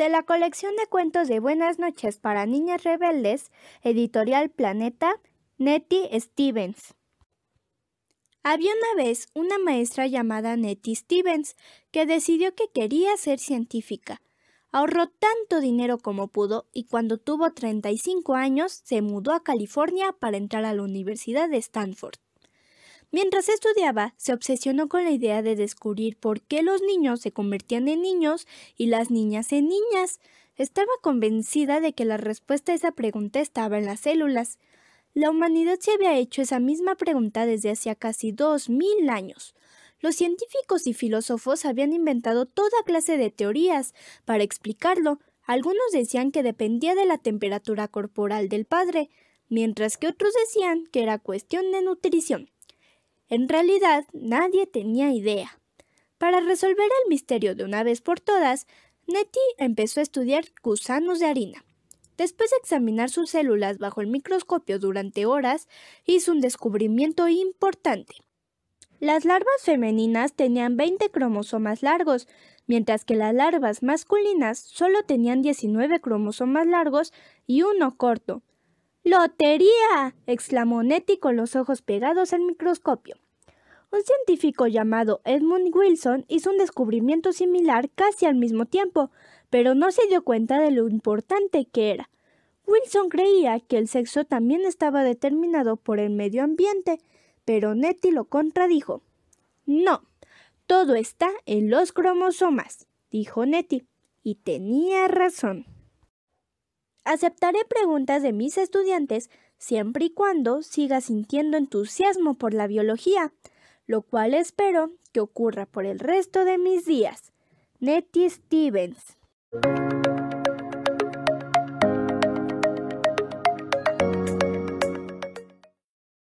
de la colección de cuentos de Buenas noches para niñas rebeldes, editorial Planeta, Nettie Stevens. Había una vez una maestra llamada Nettie Stevens que decidió que quería ser científica. Ahorró tanto dinero como pudo y cuando tuvo 35 años se mudó a California para entrar a la Universidad de Stanford. Mientras estudiaba, se obsesionó con la idea de descubrir por qué los niños se convertían en niños y las niñas en niñas. Estaba convencida de que la respuesta a esa pregunta estaba en las células. La humanidad se había hecho esa misma pregunta desde hacía casi dos mil años. Los científicos y filósofos habían inventado toda clase de teorías para explicarlo. Algunos decían que dependía de la temperatura corporal del padre, mientras que otros decían que era cuestión de nutrición. En realidad nadie tenía idea. Para resolver el misterio de una vez por todas, Nettie empezó a estudiar gusanos de harina. Después de examinar sus células bajo el microscopio durante horas, hizo un descubrimiento importante. Las larvas femeninas tenían 20 cromosomas largos, mientras que las larvas masculinas solo tenían 19 cromosomas largos y uno corto. ¡Lotería! exclamó Nettie con los ojos pegados al microscopio. Un científico llamado Edmund Wilson hizo un descubrimiento similar casi al mismo tiempo, pero no se dio cuenta de lo importante que era. Wilson creía que el sexo también estaba determinado por el medio ambiente, pero Nettie lo contradijo. No, todo está en los cromosomas, dijo Nettie, y tenía razón aceptaré preguntas de mis estudiantes siempre y cuando siga sintiendo entusiasmo por la biología, lo cual espero que ocurra por el resto de mis días. Nettie Stevens.